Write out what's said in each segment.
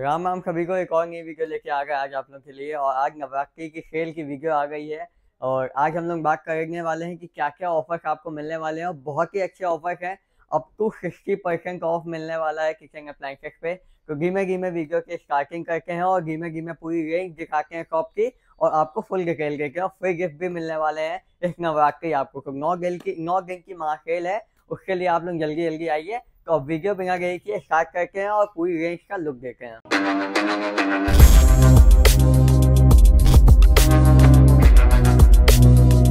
राम राम सभी को एक और नई वीडियो लेके आ गए आज आप लोग के लिए और आज नवरात्रि की खेल की वीडियो आ गई है और आज हम लोग बात करने वाले हैं कि क्या क्या ऑफर्स आपको मिलने वाले हैं और बहुत ही अच्छे ऑफर्स हैं अब टू सिक्सटी परसेंट ऑफ मिलने वाला है किचन अप्लाइंसेस पे तो धीमे घीमे वीडियो की स्टार्टिंग करके हैं और धीमे घीमे पूरी रेंज दिखाते हैं शॉप की और आपको फुल खेल करके और फ्री गिफ्ट भी मिलने वाले हैं इस नवरात्रि आपको तो नौ गेल की नौ दिन की महाखेल है उसके लिए आप लोग जल्दी जल्दी आइए तो अब वीडियो बिना गई किए स्टार्ट करते हैं और पूरी रेंज का लुक देते हैं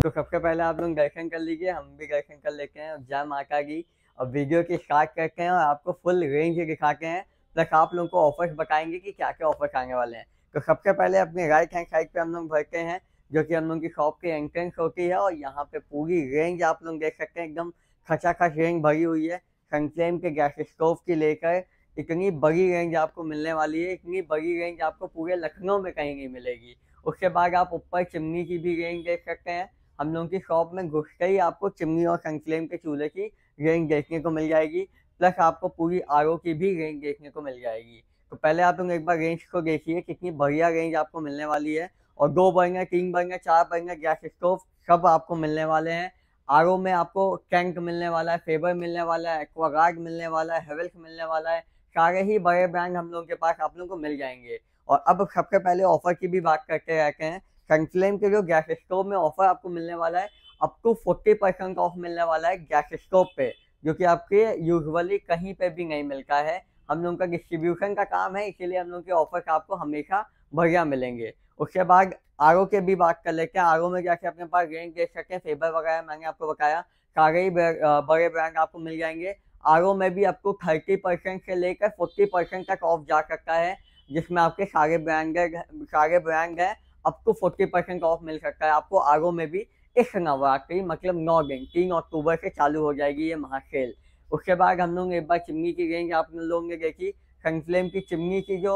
तो सबसे पहले आप लोग दर्शन कर लीजिए हम भी दर्शन कर लेते हैं जय माता की और वीडियो की स्टार्ट करते हैं और आपको फुल रेंज दिखाते हैं प्लस आप लोगों को ऑफर्स बताएंगे कि क्या क्या ऑफर्स आने वाले हैं तो सबसे पहले अपने राइट हैंड साइड पे हम लोग भरते हैं जो कि हम लोग की शॉप की एंट्रेंस होती है और यहाँ पे पूरी रेंज आप लोग देख सकते हैं एकदम खचाखच रेंज भरी हुई है सनफ्लेम के गैस स्टोव की लेकर इतनी बड़ी रेंज आपको मिलने वाली है इतनी बड़ी रेंज आपको पूरे लखनऊ में कहीं नहीं मिलेगी उसके बाद आप ऊपर चिमनी की भी रेंज देख सकते हैं हम लोगों की शॉप में घुसते ही आपको चिमनी और सनफ्लेम के चूल्हे की रेंज देखने को मिल जाएगी प्लस आपको पूरी आर की भी रेंज देखने को मिल जाएगी तो पहले आप लोग एक बार रेंज को देखिए कितनी बढ़िया रेंज आपको मिलने वाली है और दो बढ़िया तीन बर्नर चार बर्नर गैस स्टोव सब आपको मिलने वाले हैं आर में आपको टैंक मिलने वाला है फेबर मिलने वाला है एक्वागार्ड मिलने वाला है हेवेल्स मिलने वाला है सारे ही बड़े ब्रांड हम लोगों के पास आप लोगों को मिल जाएंगे और अब सबसे पहले ऑफर की भी बात करके रहते हैं सनफ्लेम के जो गैस स्टोव में ऑफर आपको मिलने वाला है up to forty percent off मिलने वाला है गैस स्टोव पे जो कि आपके यूजली कहीं पे भी नहीं मिलता है हम लोगों का डिस्ट्रीब्यूशन का काम है इसीलिए हम लोग के ऑफर आपको हमेशा बढ़िया मिलेंगे उसके बाद आगो के भी बात कर लेते हैं आगो में जाके अपने पास रेंज देख सकते हैं फेबर वगैरह मैंने आपको बताया सारे ही बड़े ब्रांड आपको मिल जाएंगे आगो में भी आपको थर्टी परसेंट से लेकर फोर्टी परसेंट तक ऑफ जा सकता है जिसमें आपके सारे ब्रांड सारे ब्रांड है आपको फोर्टी परसेंट ऑफ मिल सकता है आपको आगो में भी इस नवरात्रि मतलब नौ दिन तीन अक्टूबर से चालू हो जाएगी ये महाशेल उसके बाद हम लोग एक बार चिमनी की रेंज आप लोगों ने देखी सनफ्लेम की चिमनी की जो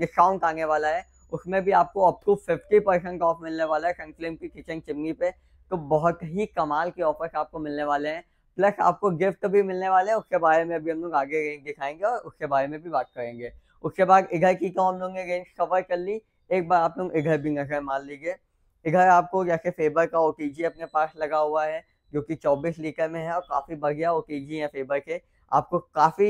डिस्काउंट आने वाला है उसमें भी आपको up to fifty percent off मिलने वाला है कंक्लेम की किचन चिमनी पे तो बहुत ही कमाल के ऑफर्स आपको मिलने वाले हैं प्लस आपको गिफ्ट भी मिलने वाले हैं उसके बारे में भी हम लोग आगे दिखाएंगे और उसके बारे में भी बात करेंगे उसके बाद इधर की तो हम लोग ने रेंज कवर कर ली एक बार आप लोग इधर भी नजर मार लीजिए इधर आपको जैसे फेबर का ओ अपने पास लगा हुआ है जो कि 24 लीटर में है और काफ़ी बढ़िया ओ है फेबर के आपको काफ़ी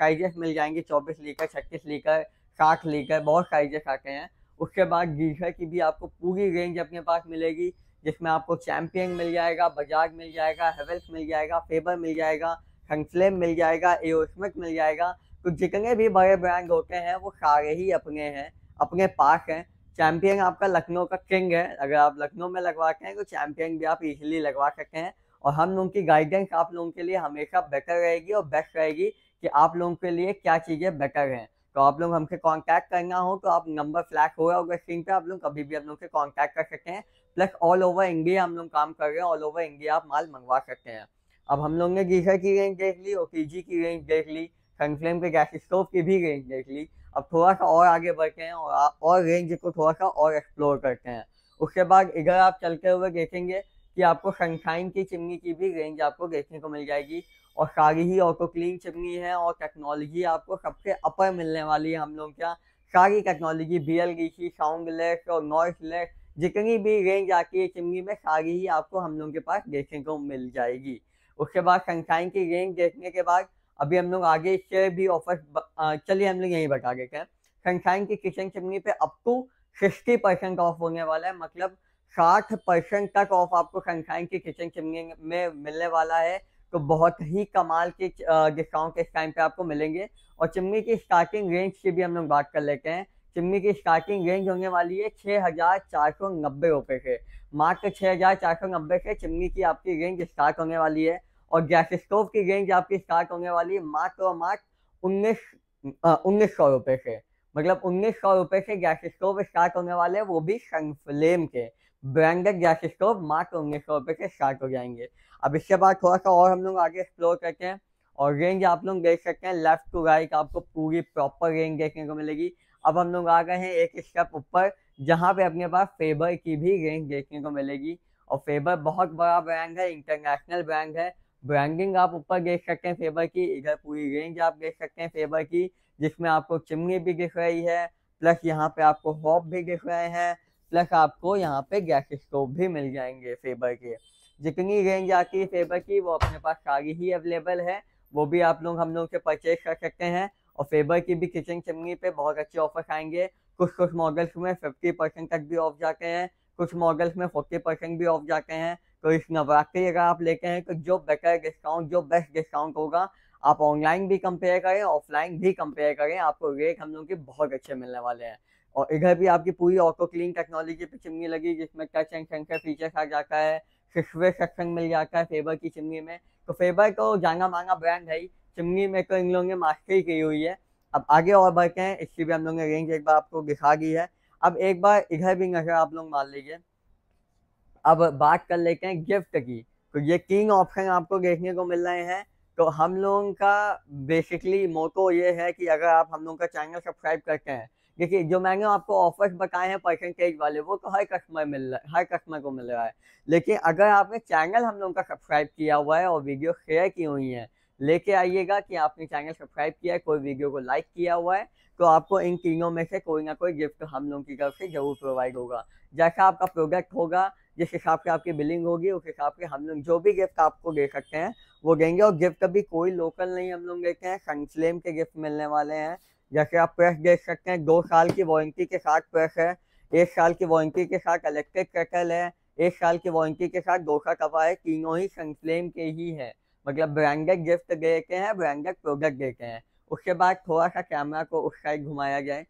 साइजेस मिल जाएंगे 24 लीटर 36 लीटर साठ लीटर बहुत साइजेस आते हैं उसके बाद गीजर की भी आपको पूरी रेंज अपने पास मिलेगी जिसमें आपको चैम्पियन मिल जाएगा बजाज मिल जाएगा हेवेल्स मिल जाएगा फेबर मिल जाएगा सनफ्लेम मिल जाएगा एओस्मिक मिल जाएगा तो जितने भी बड़े ब्रांड होते हैं वो सारे ही अपने हैं अपने पास हैं चैम्पियन आपका लखनऊ का किंग है अगर आप लखनऊ में लगवाते हैं तो चैम्पियन भी आप इजिली लगवा सकते हैं और हम लोगों की गाइडेंस आप लोगों के लिए हमेशा बेटर रहेगी और बेस्ट रहेगी कि आप लोगों के लिए क्या चीज़ें बेटर हैं तो आप लोग हमसे कॉन्टैक्ट करना हो तो आप नंबर फ्लैश हो रहा होगा स्क्रीन पे आप लोग कभी भी आप लोग से कॉन्टैक्ट कर सकते हैं प्लस ऑल ओवर इंडिया हम लोग काम कर रहे हैं ऑल ओवर इंडिया आप माल मंगवा सकते हैं अब हम लोग ने गीजर की रेंज देख ली ओ की रेंज देख ली सनफ्लेम के गैस स्टोव की भी रेंज देख ली अब थोड़ा सा और आगे बढ़ते हैं और और रेंज को थोड़ा सा और एक्सप्लोर करते हैं उसके बाद इधर आप चलते हुए देखेंगे कि आपको सनशाइन की चिमनी की भी रेंज आपको देखने को मिल जाएगी और सारी ही ऑटो क्लीन चिमनी है और टेक्नोलॉजी आपको सबसे अपर मिलने वाली है हम लोग क्या सारी technology B L D less और नॉइस लेस जितनी भी रेंज आती है चिमनी में सारी ही आपको हम लोग के पास देखने को मिल जाएगी उसके बाद सनशाइन की रेंज देखने के बाद अभी हम लोग आगे इससे भी ऑफर चलिए हम लोग यहीं बता देते हैं सनशाइन की किचन चिमनी पे up to sixty percent off होने वाला है मतलब साठ परसेंट तक ऑफ आपको सनशाइन की किचन चिमनी में मिलने वाला है तो बहुत ही कमाल के डिस्काउंट इस टाइम पे आपको मिलेंगे और चिमनी की स्टार्टिंग रेंज की भी हम लोग बात कर लेते हैं चिमनी की स्टार्टिंग रेंज होने वाली है छः हज़ार चार सौ नब्बे रुपये से मात्र छः हज़ार चार सौ नब्बे से चिमनी की आपकी रेंज स्टार्ट होने वाली है और गैस स्टोव की रेंज आपकी स्टार्ट होने वाली है मात्र और मात्र उन्नीस उन्नीस सौ रुपये से मतलब उन्नीस सौ रुपये से गैस स्टोव स्टार्ट होने वाले हैं वो भी सनफ्लेम के ब्रांडेड गैसेस को मात्र उन्नीस सौ रुपये से स्टार्ट हो जाएंगे अब इसके बाद थोड़ा सा और हम लोग आगे एक्सप्लोर करते हैं और रेंज आप लोग देख सकते हैं लेफ्ट टू राइट आपको पूरी प्रॉपर रेंज देखने को मिलेगी अब हम लोग आ गए हैं एक स्टेप ऊपर जहाँ पे अपने पास फेबर की भी रेंज देखने को मिलेगी और फेबर बहुत बड़ा ब्रांड है इंटरनेशनल ब्रांड है ब्रांडिंग आप ऊपर देख सकते हैं फेबर की इधर पूरी रेंज आप देख सकते हैं फेबर की जिसमें आपको चिमनी भी दिख रही है प्लस यहाँ पे आपको हॉप भी दिख रहे हैं प्लस आपको यहाँ पे गैस स्टोव भी मिल जाएंगे फेबर के जितनी रेंज आती है फेबर की वो अपने पास सारी ही अवेलेबल है वो भी आप लोग हम लोग से परचेज कर सकते हैं और फेबर की भी किचन चिमनी पे बहुत अच्छे ऑफर आएंगे कुछ कुछ मॉडल्स में फिफ्टी परसेंट तक भी ऑफ जाते हैं कुछ मॉडल्स में फोर्टी परसेंट भी ऑफ जाते हैं तो इस नवरात्रि अगर आप लेते हैं तो जो बेटर डिस्काउंट जो बेस्ट डिस्काउंट होगा आप ऑनलाइन भी कंपेयर करें ऑफलाइन भी कंपेयर करें आपको रेट हम लोग के बहुत अच्छे मिलने वाले हैं और इधर भी आपकी पूरी ऑटो क्लीन टेक्नोलॉजी की चिमनी लगी जिसमें टच एंड सेंसर फीचर्स आ जाता है सिक्सवे सेक्शन मिल जाता है फेबर की चिमनी में तो फेबर को जाना मांगा ब्रांड है चिमनी में तो इन लोगों ने मास्टरी की हुई है अब आगे और बढ़ते हैं इसकी भी हम लोगों ने रेंज एक बार आपको दिखा दी है अब एक बार इधर भी नजर आप लोग मान लीजिए अब बात कर लेते हैं गिफ्ट की तो ये तीन ऑप्शन आपको देखने को मिल रहे हैं तो हम लोगों का बेसिकली मोटो ये है कि अगर आप हम लोगों का चैनल सब्सक्राइब करते हैं देखिए जो मैंने आपको ऑफर्स बताए हैं परसेंटेज वाले वो तो हर कस्टमर मिल रहा है हर कस्टमर को मिल रहा है लेकिन अगर आपने चैनल हम लोगों का सब्सक्राइब किया हुआ है और वीडियो शेयर की हुई है लेके आइएगा कि आपने चैनल सब्सक्राइब किया है कोई वीडियो को लाइक किया हुआ है तो आपको इन तीनों में से कोई ना कोई गिफ्ट हम लोगों की तरफ से जरूर प्रोवाइड होगा जैसा आपका प्रोडक्ट होगा जिस हिसाब से आपकी बिलिंग होगी उस हिसाब से हम लोग जो भी गिफ्ट आपको दे सकते हैं वो देंगे और गिफ्ट अभी कोई लोकल नहीं हम लोग देते हैं सनफ्लेम के गिफ्ट मिलने वाले हैं जैसे आप प्रेस देख सकते हैं दो साल की वारंटी के साथ प्रेस है एक साल की वारंटी के साथ इलेक्ट्रिक कटल है एक साल की वारंटी के साथ डोसा कपा है तीनों ही सनफ्लेम के ही है मतलब ब्रांडेड गिफ्ट दे के हैं ब्रांडेड प्रोडक्ट दे के हैं उसके बाद थोड़ा सा कैमरा को उस साइड घुमाया जाए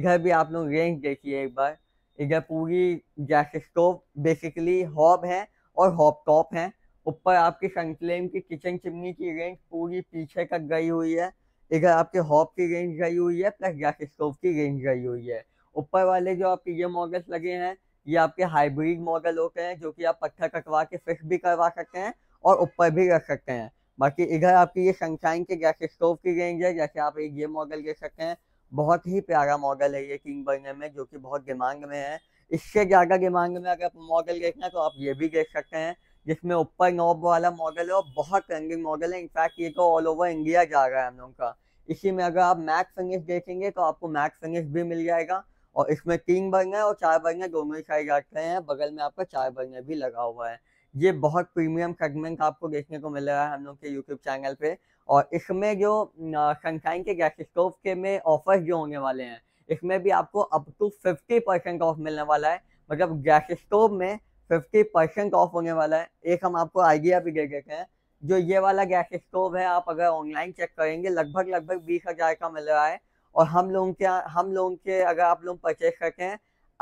इधर भी आप लोग रेंज देखिए एक बार इधर पूरी गैस स्टोव बेसिकली हॉब है और हॉप टॉप है ऊपर आपकी सनफ्लेम की किचन चिमनी की रेंज पूरी पीछे तक गई हुई है इधर आपके हॉप की रेंज गई हुई है प्लस गैस स्टोव की रेंज गई हुई है ऊपर वाले जो आपके ये मॉडल्स लगे हैं ये आपके हाइब्रिड मॉडल होते हैं जो कि आप पत्थर कटवा के फिक्स भी करवा सकते हैं और ऊपर भी रख सकते हैं बाकी इधर आपकी ये सनशाइन के गैस स्टोव की रेंज है जैसे आप एक ये मॉडल देख सकते हैं बहुत ही प्यारा मॉडल है ये किंग बर्नर में जो कि बहुत दिमाग में है इससे ज़्यादा दिमाग में अगर मॉडल देखना तो आप ये भी देख सकते हैं जिसमें ऊपर नॉब वाला मॉडल है और बहुत ट्रेंडिंग मॉडल है इनफैक्ट ये तो ऑल ओवर इंडिया जा रहा है हम लोग का इसी में अगर आप मैक फिनिश देखेंगे तो आपको मैक फिनिश भी मिल जाएगा और इसमें तीन बर्नर और चार बर्नर दोनों ही साइड आते हैं बगल में आपका चार बर्नर भी लगा हुआ है ये बहुत प्रीमियम सेगमेंट आपको देखने को मिल रहा है हम लोग के यूट्यूब चैनल पे और इसमें जो सनशाइन के गैस स्टोव के में ऑफर्स जो होने वाले हैं इसमें भी आपको up to fifty percent off मिलने वाला है मतलब गैस स्टोव में फिफ्टी परसेंट ऑफ होने वाला है एक हम आपको आइडिया भी दे देते हैं जो ये वाला गैस स्टोव है आप अगर ऑनलाइन चेक करेंगे लगभग लगभग बीस हज़ार का मिल रहा है और हम लोगों के हम लोगों के अगर आप लोग परचेज करते हैं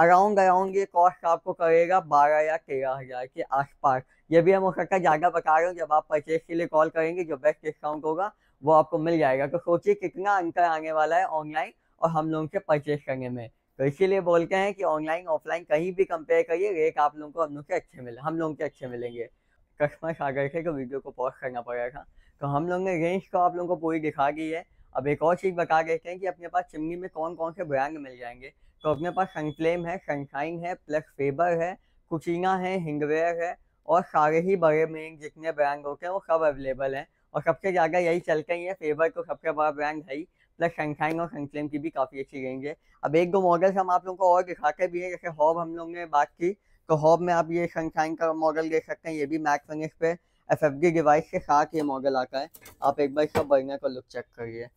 अराउंड अराउंड ये कॉस्ट आपको करेगा बारह या तेरह हज़ार के आसपास ये भी हम हो सकता है ज़्यादा बता रहे हो जब आप परचेज के लिए कॉल करेंगे जो बेस्ट डिस्काउंट होगा वो आपको मिल जाएगा तो सोचिए कितना अंतर आने वाला है ऑनलाइन और हम लोगों के परचेज करने में तो इसीलिए बोलते हैं कि ऑनलाइन ऑफलाइन कहीं भी कंपेयर करिए एक आप लोगों को हम लोग के अच्छे मिले हम लोगों के अच्छे मिलेंगे कस्टमर आ गए थे वीडियो को पॉज करना पड़ेगा तो हम लोग ने रेंज को आप लोगों को पूरी दिखा दी है अब एक और चीज़ बता देते हैं कि अपने पास चिमनी में कौन कौन से ब्रांड मिल जाएंगे तो अपने पास सनफ्लेम है सनशाइन है प्लस फेबर है कुचीना है हिंगवेयर है और सारे ही बड़े मेन जितने ब्रांड होते हैं वो सब अवेलेबल हैं और सबसे ज़्यादा यही चलते ही है फेबर तो सबसे बड़ा ब्रांड है ही प्लस शंखाइंग और सनफ्लेम की भी काफ़ी अच्छी रेंज है अब एक दो मॉडल्स हम आप लोगों को और दिखाते भी हैं जैसे हॉब हम लोग ने बात की तो हॉब में आप ये सनशाइन का मॉडल देख सकते हैं ये भी मैक फिनिश पे एफ एफ डिवाइस के साथ ये मॉडल आता है आप एक बार इसका बढ़िया का लुक चेक करिए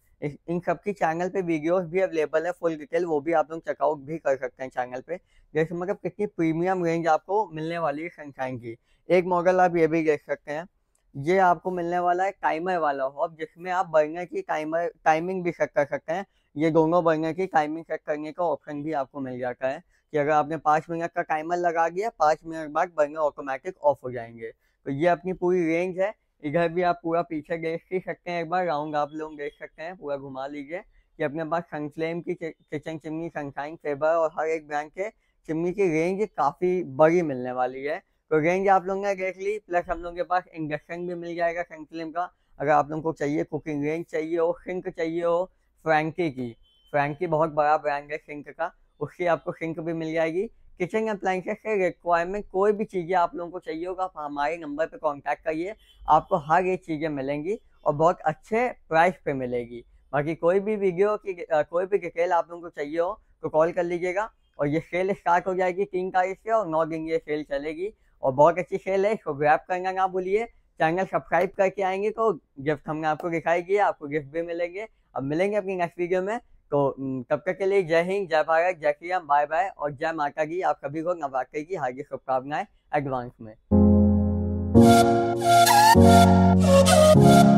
इन सब की चैनल पे वीडियोस भी अवेलेबल है फुल डिटेल वो भी आप लोग चेकआउट भी कर सकते हैं चैनल पे जैसे मतलब कितनी प्रीमियम रेंज आपको मिलने वाली है सनशाइन की एक मॉडल आप ये भी देख सकते हैं ये आपको मिलने वाला है टाइमर वाला हॉब जिसमें आप बर्नर की टाइमर टाइमिंग भी सेट कर सकते हैं ये दोनों बर्नर की टाइमिंग सेट करने का ऑप्शन भी आपको मिल जाता है कि अगर आपने पाँच मिनट का टाइमर लगा दिया पाँच मिनट बाद बर्नर ऑटोमेटिक ऑफ हो जाएंगे तो ये अपनी पूरी रेंज है इधर भी आप पूरा पीछे देख ही सकते हैं एक बार राउंड आप लोग देख सकते हैं पूरा घुमा लीजिए कि अपने पास सनफ्लेम की किचन चिमनी सनशाइन फेबर और हर एक ब्रांड के चिमनी की रेंज काफ़ी बड़ी मिलने वाली है तो रेंज आप लोगों ने देख ली प्लस हम लोग के पास इंडक्शन भी मिल जाएगा सेंक्लेम का अगर आप लोगों को चाहिए कुकिंग रेंज चाहिए हो सिंक चाहिए हो फ्रेंकी की फ्रेंकी बहुत बड़ा ब्रांड है सिंक का उसकी आपको सिंक भी मिल जाएगी किचन अप्लाइंसेस के रिक्वायरमेंट कोई भी चीज़ें आप लोगों को चाहिए होगा आप हमारे नंबर पर कॉन्टैक्ट करिए आपको हर एक चीज़ें मिलेंगी और बहुत अच्छे प्राइस पर मिलेगी बाकी कोई भी वीडियो की कोई भी डिटेल आप लोगों को चाहिए हो तो कॉल कर लीजिएगा और ये सेल स्टार्ट हो जाएगी तीन तारीख से और नौ दिन ये सेल चलेगी और बहुत अच्छी सेल है इसको ग्रैप करना ना बोलिए चैनल सब्सक्राइब करके आएंगे तो गिफ्ट हमने आपको दिखाएगी आपको गिफ्ट भी मिलेंगे अब मिलेंगे अपनी नेक्स्ट वीडियो में तो तब तक के लिए जय हिंद जय भारत जय श्री बाय बाय और जय माता की आप सभी को नवरात्रि की हार्दिक शुभकामनाएं एडवांस में